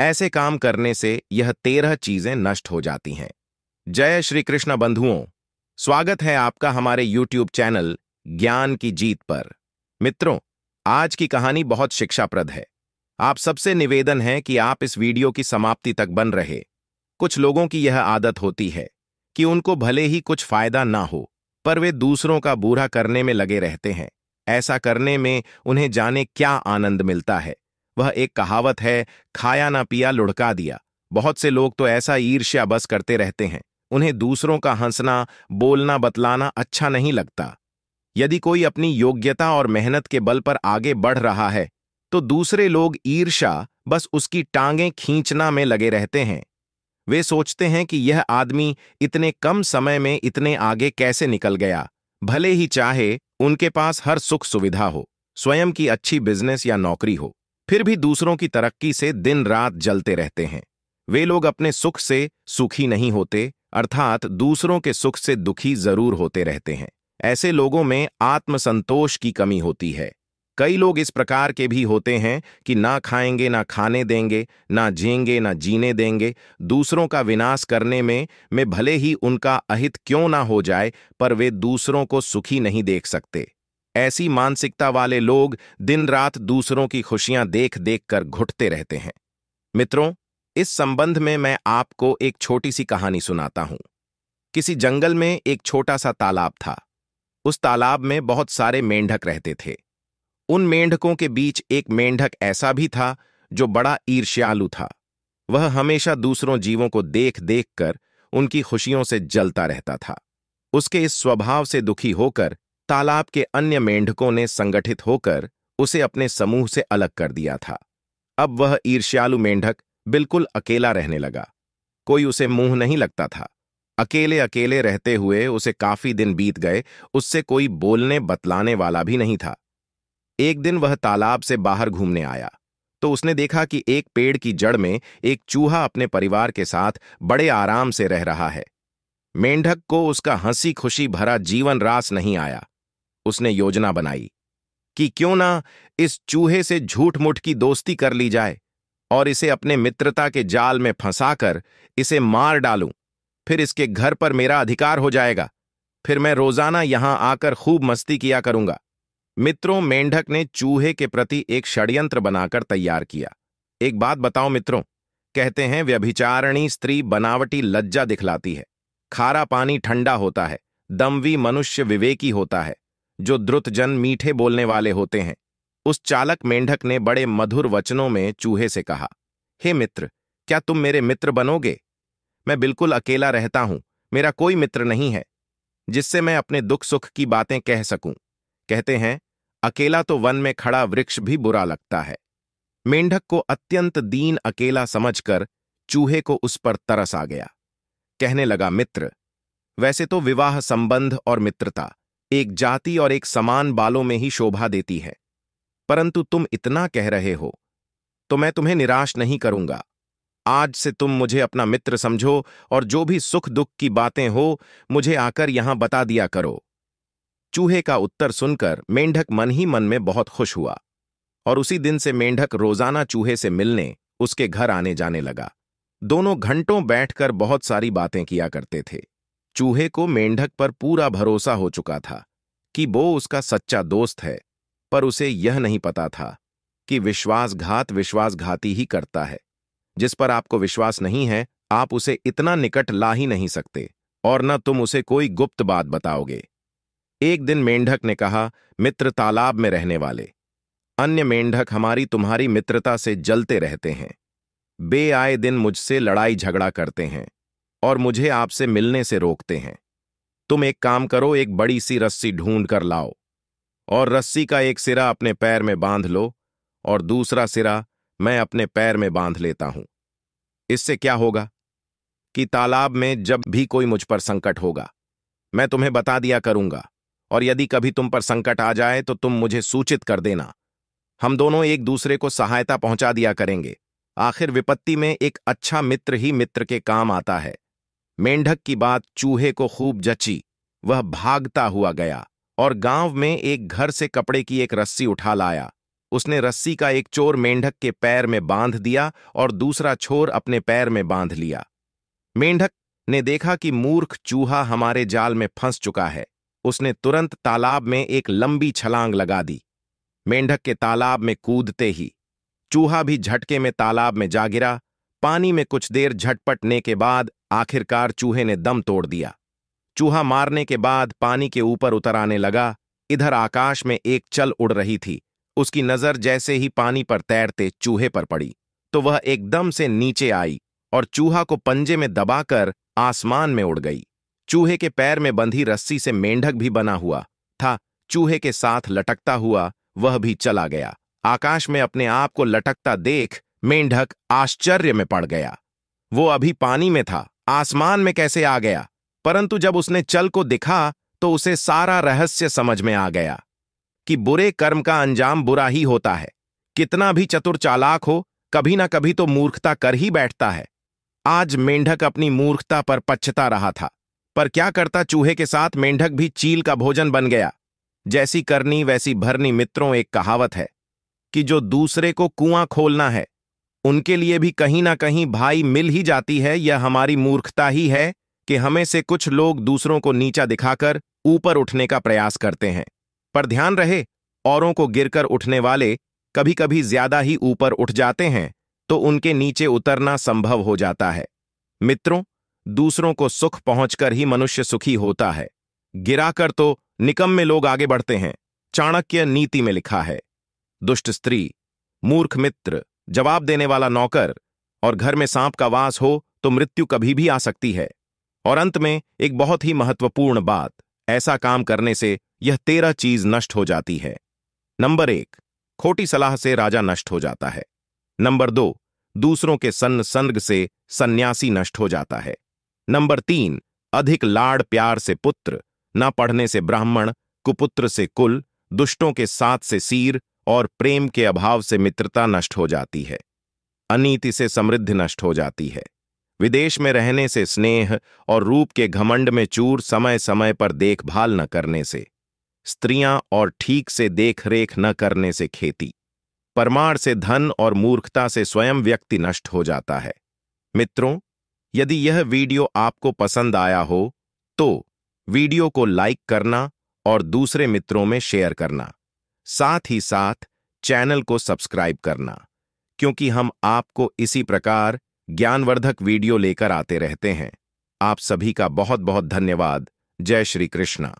ऐसे काम करने से यह तेरह चीजें नष्ट हो जाती हैं जय श्री कृष्ण बंधुओं स्वागत है आपका हमारे YouTube चैनल ज्ञान की जीत पर मित्रों आज की कहानी बहुत शिक्षाप्रद है आप सबसे निवेदन है कि आप इस वीडियो की समाप्ति तक बन रहे कुछ लोगों की यह आदत होती है कि उनको भले ही कुछ फायदा ना हो पर वे दूसरों का बूढ़ा करने में लगे रहते हैं ऐसा करने में उन्हें जाने क्या आनंद मिलता है वह एक कहावत है खाया ना पिया लुढ़का दिया बहुत से लोग तो ऐसा ईर्ष्या बस करते रहते हैं उन्हें दूसरों का हंसना बोलना बतलाना अच्छा नहीं लगता यदि कोई अपनी योग्यता और मेहनत के बल पर आगे बढ़ रहा है तो दूसरे लोग ईर्षा बस उसकी टांगें खींचना में लगे रहते हैं वे सोचते हैं कि यह आदमी इतने कम समय में इतने आगे कैसे निकल गया भले ही चाहे उनके पास हर सुख सुविधा हो स्वयं की अच्छी बिजनेस या नौकरी हो फिर भी दूसरों की तरक्की से दिन रात जलते रहते हैं वे लोग अपने सुख से सुखी नहीं होते अर्थात दूसरों के सुख से दुखी जरूर होते रहते हैं ऐसे लोगों में आत्मसंतोष की कमी होती है कई लोग इस प्रकार के भी होते हैं कि ना खाएंगे ना खाने देंगे ना जिएंगे ना जीने देंगे दूसरों का विनाश करने में में भले ही उनका अहित क्यों ना हो जाए पर वे दूसरों को सुखी नहीं देख सकते ऐसी मानसिकता वाले लोग दिन रात दूसरों की खुशियां देख देख कर घुटते रहते हैं मित्रों इस संबंध में मैं आपको एक छोटी सी कहानी सुनाता हूं किसी जंगल में एक छोटा सा तालाब था उस तालाब में बहुत सारे मेंढक रहते थे उन मेंढकों के बीच एक मेंढक ऐसा भी था जो बड़ा ईर्ष्यालु था वह हमेशा दूसरों जीवों को देख देख कर उनकी खुशियों से जलता रहता था उसके इस स्वभाव से दुखी होकर तालाब के अन्य मेंढकों ने संगठित होकर उसे अपने समूह से अलग कर दिया था अब वह ईर्ष्यालु मेंढक बिल्कुल अकेला रहने लगा कोई उसे मुंह नहीं लगता था अकेले अकेले रहते हुए उसे काफी दिन बीत गए उससे कोई बोलने बतलाने वाला भी नहीं था एक दिन वह तालाब से बाहर घूमने आया तो उसने देखा कि एक पेड़ की जड़ में एक चूहा अपने परिवार के साथ बड़े आराम से रह रहा है मेंढक को उसका हंसी खुशी भरा जीवन रास नहीं आया उसने योजना बनाई कि क्यों ना इस चूहे से झूठ मुठ की दोस्ती कर ली जाए और इसे अपने मित्रता के जाल में फंसाकर इसे मार डालूं फिर इसके घर पर मेरा अधिकार हो जाएगा फिर मैं रोजाना यहां आकर खूब मस्ती किया करूंगा मित्रों मेंढक ने चूहे के प्रति एक षड्यंत्र बनाकर तैयार किया एक बात बताओ मित्रों कहते हैं व्यभिचारणी स्त्री बनावटी लज्जा दिखलाती है खारा पानी ठंडा होता है दमवी मनुष्य विवेकी होता है जो द्रुत जन मीठे बोलने वाले होते हैं उस चालक मेंढक ने बड़े मधुर वचनों में चूहे से कहा हे मित्र क्या तुम मेरे मित्र बनोगे मैं बिल्कुल अकेला रहता हूं मेरा कोई मित्र नहीं है जिससे मैं अपने दुख सुख की बातें कह सकूं कहते हैं अकेला तो वन में खड़ा वृक्ष भी बुरा लगता है मेंढक को अत्यंत दीन अकेला समझकर चूहे को उस पर तरस आ गया कहने लगा मित्र वैसे तो विवाह संबंध और मित्रता एक जाति और एक समान बालों में ही शोभा देती है परंतु तुम इतना कह रहे हो तो मैं तुम्हें निराश नहीं करूंगा आज से तुम मुझे अपना मित्र समझो और जो भी सुख दुख की बातें हो मुझे आकर यहां बता दिया करो चूहे का उत्तर सुनकर मेंढक मन ही मन में बहुत खुश हुआ और उसी दिन से मेंढक रोजाना चूहे से मिलने उसके घर आने जाने लगा दोनों घंटों बैठकर बहुत सारी बातें किया करते थे चूहे को मेंढक पर पूरा भरोसा हो चुका था कि वो उसका सच्चा दोस्त है पर उसे यह नहीं पता था कि विश्वासघात विश्वासघाती ही करता है जिस पर आपको विश्वास नहीं है आप उसे इतना निकट ला ही नहीं सकते और न तुम उसे कोई गुप्त बात बताओगे एक दिन मेंढक ने कहा मित्र तालाब में रहने वाले अन्य मेंढक हमारी तुम्हारी मित्रता से जलते रहते हैं बे आए दिन मुझसे लड़ाई झगड़ा करते हैं और मुझे आपसे मिलने से रोकते हैं तुम एक काम करो एक बड़ी सी रस्सी ढूंढ कर लाओ और रस्सी का एक सिरा अपने पैर में बांध लो और दूसरा सिरा मैं अपने पैर में बांध लेता हूं इससे क्या होगा कि तालाब में जब भी कोई मुझ पर संकट होगा मैं तुम्हें बता दिया करूंगा और यदि कभी तुम पर संकट आ जाए तो तुम मुझे सूचित कर देना हम दोनों एक दूसरे को सहायता पहुंचा दिया करेंगे आखिर विपत्ति में एक अच्छा मित्र ही मित्र के काम आता है मेंढक की बात चूहे को खूब जची वह भागता हुआ गया और गांव में एक घर से कपड़े की एक रस्सी उठा लाया उसने रस्सी का एक चोर मेंढक के पैर में बांध दिया और दूसरा छोर अपने पैर में बांध लिया मेंढक ने देखा कि मूर्ख चूहा हमारे जाल में फंस चुका है उसने तुरंत तालाब में एक लंबी छलांग लगा दी मेंढक के तालाब में कूदते ही चूहा भी झटके में तालाब में जा गिरा पानी में कुछ देर झटपटने के बाद आखिरकार चूहे ने दम तोड़ दिया चूहा मारने के बाद पानी के ऊपर उतर आने लगा इधर आकाश में एक चल उड़ रही थी उसकी नजर जैसे ही पानी पर तैरते चूहे पर पड़ी तो वह एकदम से नीचे आई और चूहा को पंजे में दबाकर आसमान में उड़ गई चूहे के पैर में बंधी रस्सी से मेंढक भी बना हुआ था चूहे के साथ लटकता हुआ वह भी चला गया आकाश में अपने आप को लटकता देख मेंढक आश्चर्य में पड़ गया वो अभी पानी में था आसमान में कैसे आ गया परंतु जब उसने चल को दिखा तो उसे सारा रहस्य समझ में आ गया कि बुरे कर्म का अंजाम बुरा ही होता है कितना भी चतुर चालाक हो कभी ना कभी तो मूर्खता कर ही बैठता है आज मेंढक अपनी मूर्खता पर पछता रहा था पर क्या करता चूहे के साथ मेंढक भी चील का भोजन बन गया जैसी करनी वैसी भरनी मित्रों एक कहावत है कि जो दूसरे को कुआं खोलना है उनके लिए भी कहीं ना कहीं भाई मिल ही जाती है यह हमारी मूर्खता ही है कि हमें से कुछ लोग दूसरों को नीचा दिखाकर ऊपर उठने का प्रयास करते हैं पर ध्यान रहे औरों को गिरकर उठने वाले कभी कभी ज्यादा ही ऊपर उठ जाते हैं तो उनके नीचे उतरना संभव हो जाता है मित्रों दूसरों को सुख पहुंचकर ही मनुष्य सुखी होता है गिराकर तो निकम में लोग आगे बढ़ते हैं चाणक्य नीति में लिखा है दुष्ट स्त्री मूर्ख मित्र जवाब देने वाला नौकर और घर में सांप का वास हो तो मृत्यु कभी भी आ सकती है और अंत में एक बहुत ही महत्वपूर्ण बात ऐसा काम करने से यह तेरह चीज नष्ट हो जाती है नंबर एक खोटी सलाह से राजा नष्ट हो जाता है नंबर दो दूसरों के सन्न संग से सन्यासी नष्ट हो जाता है नंबर तीन अधिक लाड़ प्यार से पुत्र ना पढ़ने से ब्राह्मण कुपुत्र से कुल दुष्टों के साथ से सीर और प्रेम के अभाव से मित्रता नष्ट हो जाती है अनीति से समृद्धि नष्ट हो जाती है विदेश में रहने से स्नेह और रूप के घमंड में चूर समय समय पर देखभाल न करने से स्त्रियां और ठीक से देखरेख न करने से खेती परमाण से धन और मूर्खता से स्वयं व्यक्ति नष्ट हो जाता है मित्रों यदि यह वीडियो आपको पसंद आया हो तो वीडियो को लाइक करना और दूसरे मित्रों में शेयर करना साथ ही साथ चैनल को सब्सक्राइब करना क्योंकि हम आपको इसी प्रकार ज्ञानवर्धक वीडियो लेकर आते रहते हैं आप सभी का बहुत बहुत धन्यवाद जय श्री कृष्णा